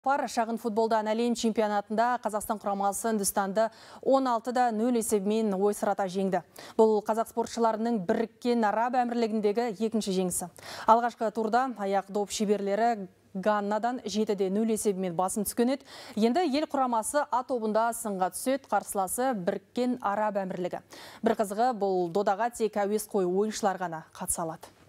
Пар шағын футболдан әлем чемпионатында Қазақстан құрамасы Үндістанды 16-да 0 есебімен ойсырата жеңді. Бұл қазақ спортшыларының біріккен араб әмірлігіндегі екінші жеңісі. Алғашқы турда аяқ доп шеберлері Ганнадан 7-де 0 есебімен басым түскенет. Енді ел құрамасы А тобында сынға түсет, қарсыласы біріккен араб әмірлігі. Бір қызығы бұл додаға тек әуес қой ойыншылар ғана қатыса